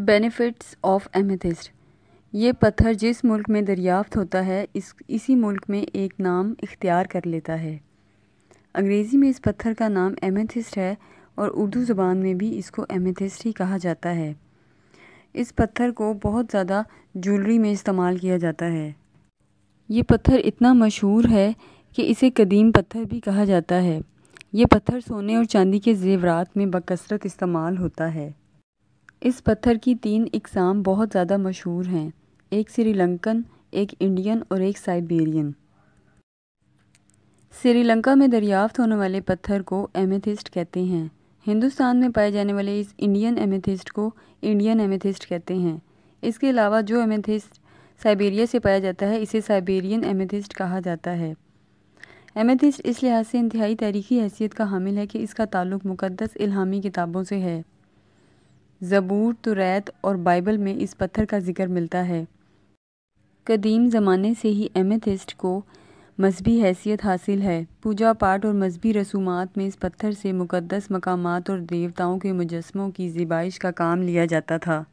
benefits of amethyst ये पत्थर जिस मुल्क में दरियाफ्त होता है इस इसी मुल्क में एक नाम इख्तियार कर लेता है अंग्रेज़ी में इस पत्थर का नाम एमेथिस्ट है और उर्दू ज़बान में भी इसको एमेथिस्ट ही कहा जाता है इस पत्थर को बहुत ज़्यादा ज्वेलरी में इस्तेमाल किया जाता है ये पत्थर इतना मशहूर है कि इसे कदीम पत्थर भी कहा जाता है ये पत्थर सोने और चांदी के जेवरात में बकसरत इस्तेमाल होता है इस पत्थर की तीन इकसाम बहुत ज़्यादा मशहूर हैं एक श्रीलंकन एक इंडियन और एक साइबेरियन श्रीलंका में दरियाफ्त होने वाले पत्थर को एमेथिस्ट कहते हैं हिंदुस्तान में पाए जाने वाले इस इंडियन एमेथिस्ट को इंडियन एमेथिस्ट कहते हैं इसके अलावा जो एमेथिस्ट साइबेरिया से पाया जाता है इसे साइबेरियन एमेथिस्ट कहा जाता है एमेथिस्ट इस लिहाज से इंतहाई तारीखी हैसियत का हामिल है कि इसका ताल्लुक मुकदस इल्हामी किताबों से है ज़बूर तुरैत और बाइबल में इस पत्थर का जिक्र मिलता है कदीम ज़माने से ही एमेथिस्ट को मजहबी हैसियत हासिल है पूजा पाठ और मजहबी रसूमात में इस पत्थर से मुकदस मकाम और देवताओं के मुजस्मों की ज़िबाइश का काम लिया जाता था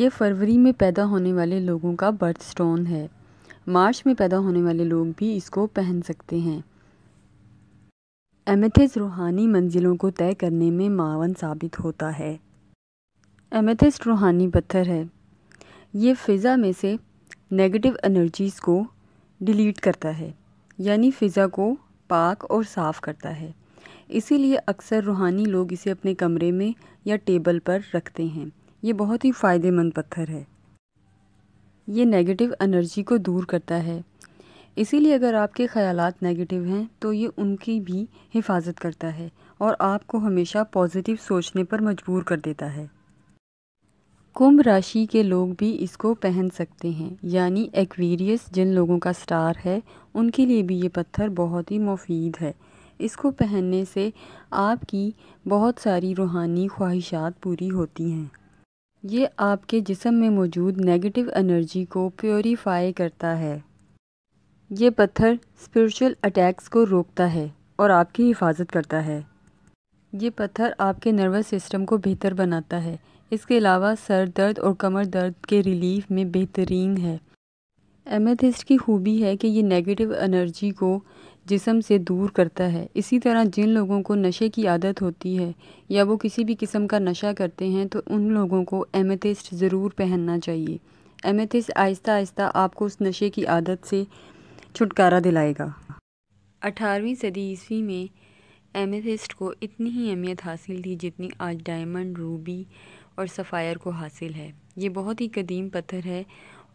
ये फरवरी में पैदा होने वाले लोगों का बर्थ स्टोन है मार्च में पैदा होने वाले लोग भी इसको पहन सकते हैं एमेथिस रूहानी मंजिलों को तय करने में मावन साबित होता है एमेथिस्ट रूहानी पत्थर है ये फ़िज़ा में से नेगेटिव एनर्जीज़ को डिलीट करता है यानी फ़िज़ा को पाक और साफ़ करता है इसीलिए अक्सर रूहानी लोग इसे अपने कमरे में या टेबल पर रखते हैं ये बहुत ही फ़ायदेमंद पत्थर है ये नेगेटिव एनर्जी को दूर करता है इसीलिए अगर आपके ख़यालात नेगेटिव हैं तो ये उनकी भी हिफाजत करता है और आपको हमेशा पॉजिटिव सोचने पर मजबूर कर देता है कुंभ राशि के लोग भी इसको पहन सकते हैं यानी एक्वेरियस जिन लोगों का स्टार है उनके लिए भी ये पत्थर बहुत ही मुफीद है इसको पहनने से आपकी बहुत सारी रूहानी ख्वाहिशात पूरी होती हैं ये आपके जिसम में मौजूद नेगेटिव एनर्जी को प्योरीफाई करता है ये पत्थर स्पिरिचुअल अटैक्स को रोकता है और आपकी हिफाजत करता है ये पत्थर आपके नर्वस सिस्टम को बेहतर बनाता है इसके अलावा सर दर्द और कमर दर्द के रिलीफ में बेहतरीन है एमेथिस्ट की खूबी है कि ये नेगेटिव एनर्जी को जिसम से दूर करता है इसी तरह जिन लोगों को नशे की आदत होती है या वो किसी भी किस्म का नशा करते हैं तो उन लोगों को एमेथिस्ट ज़रूर पहनना चाहिए एमेथिस्ट आहिस्ता आहिस्ता आपको उस नशे की आदत से छुटकारा दिलाएगा अठारहवीं सदी ईस्वी में एमेथिस्ट को इतनी ही अहमियत हासिल थी जितनी आज डायमंड रूबी और सफ़ायर को हासिल है ये बहुत ही कदीम पत्थर है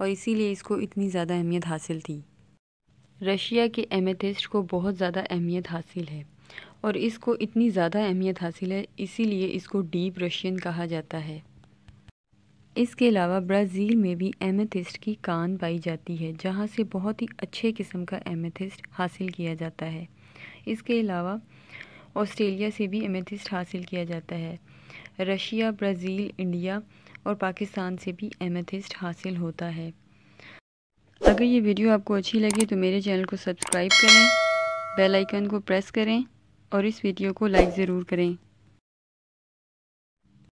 और इसीलिए इसको इतनी ज़्यादा अहमियत हासिल थी रशिया के एमेथिस्ट को बहुत ज़्यादा अहमियत हासिल है और इसको इतनी ज़्यादा अहमियत हासिल है इसीलिए इसको डीप रशियन कहा जाता है इसके अलावा ब्राज़ील में भी एमेथिस्ट की कान पाई जाती है जहाँ से बहुत ही अच्छे किस्म का एमेथिस्ट हासिल किया जाता है इसके अलावा ऑस्ट्रेलिया से भी एमेथिस्ट हासिल किया जाता है रशिया ब्राज़ील इंडिया और पाकिस्तान से भी एमेथिस्ट हासिल होता है अगर ये वीडियो आपको अच्छी लगी तो मेरे चैनल को सब्सक्राइब करें बेल आइकन को प्रेस करें और इस वीडियो को लाइक ज़रूर करें